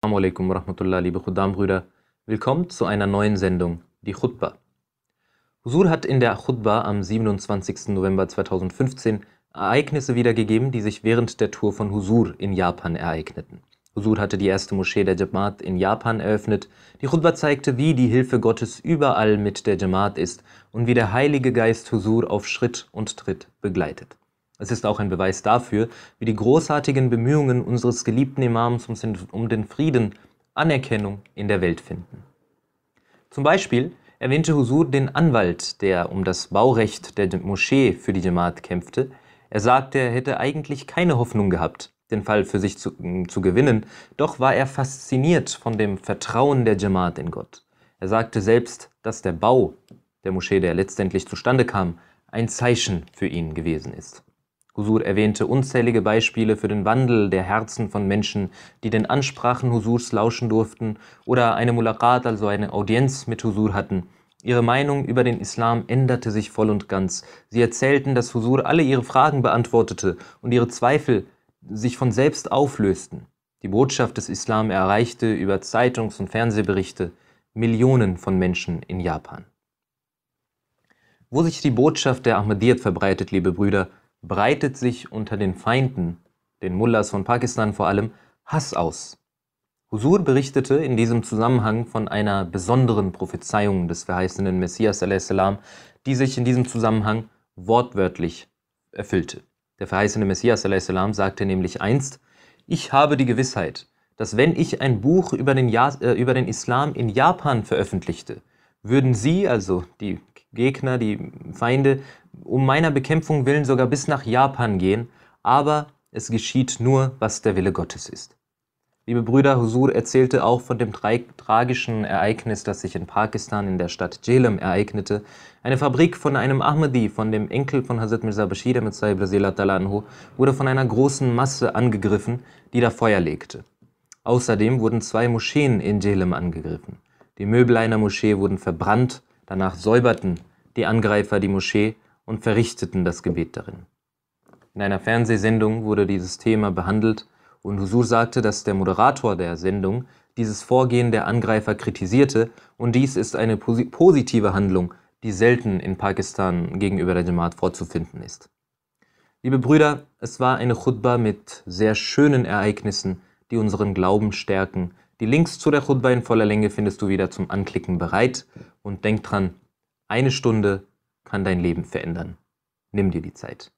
Assalamu alaikum wa rahmatullah, liebe Khuddam-Brüder. Willkommen zu einer neuen Sendung, die Khutbah. Husur hat in der Khutbah am 27. November 2015 Ereignisse wiedergegeben, die sich während der Tour von Husur in Japan ereigneten. Husur hatte die erste Moschee der Jamaat in Japan eröffnet. Die Khutbah zeigte, wie die Hilfe Gottes überall mit der Jamaat ist und wie der Heilige Geist Husur auf Schritt und Tritt begleitet. Es ist auch ein Beweis dafür, wie die großartigen Bemühungen unseres geliebten Imams um den Frieden Anerkennung in der Welt finden. Zum Beispiel erwähnte Husur den Anwalt, der um das Baurecht der Moschee für die Jamaat kämpfte. Er sagte, er hätte eigentlich keine Hoffnung gehabt, den Fall für sich zu, mm, zu gewinnen, doch war er fasziniert von dem Vertrauen der Jamaat in Gott. Er sagte selbst, dass der Bau der Moschee, der letztendlich zustande kam, ein Zeichen für ihn gewesen ist. Husur erwähnte unzählige Beispiele für den Wandel der Herzen von Menschen, die den Ansprachen Husurs lauschen durften oder eine Mulaqat, also eine Audienz mit Husur hatten. Ihre Meinung über den Islam änderte sich voll und ganz. Sie erzählten, dass Husur alle ihre Fragen beantwortete und ihre Zweifel sich von selbst auflösten. Die Botschaft des Islam erreichte über Zeitungs- und Fernsehberichte Millionen von Menschen in Japan. Wo sich die Botschaft der Ahmadiyyat verbreitet, liebe Brüder, breitet sich unter den Feinden, den Mullahs von Pakistan vor allem, Hass aus. Husur berichtete in diesem Zusammenhang von einer besonderen Prophezeiung des verheißenen Messias, die sich in diesem Zusammenhang wortwörtlich erfüllte. Der verheißene Messias sagte nämlich einst, ich habe die Gewissheit, dass wenn ich ein Buch über den, ja äh, über den Islam in Japan veröffentlichte, würden Sie, also die Gegner, die Feinde, um meiner Bekämpfung willen sogar bis nach Japan gehen, aber es geschieht nur, was der Wille Gottes ist. Liebe Brüder, Husur erzählte auch von dem tra tragischen Ereignis, das sich in Pakistan in der Stadt Jhelum ereignete. Eine Fabrik von einem Ahmadi, von dem Enkel von Hazrat Mirza Bashir Ahmed Sahib anhu, wurde von einer großen Masse angegriffen, die da Feuer legte. Außerdem wurden zwei Moscheen in Jhelum angegriffen. Die Möbel einer Moschee wurden verbrannt Danach säuberten die Angreifer die Moschee und verrichteten das Gebet darin. In einer Fernsehsendung wurde dieses Thema behandelt und Husur sagte, dass der Moderator der Sendung dieses Vorgehen der Angreifer kritisierte und dies ist eine positive Handlung, die selten in Pakistan gegenüber der Jamaat vorzufinden ist. Liebe Brüder, es war eine Khutbah mit sehr schönen Ereignissen, die unseren Glauben stärken, die Links zu der Khutbah in voller Länge findest du wieder zum Anklicken bereit. Und denk dran, eine Stunde kann dein Leben verändern. Nimm dir die Zeit.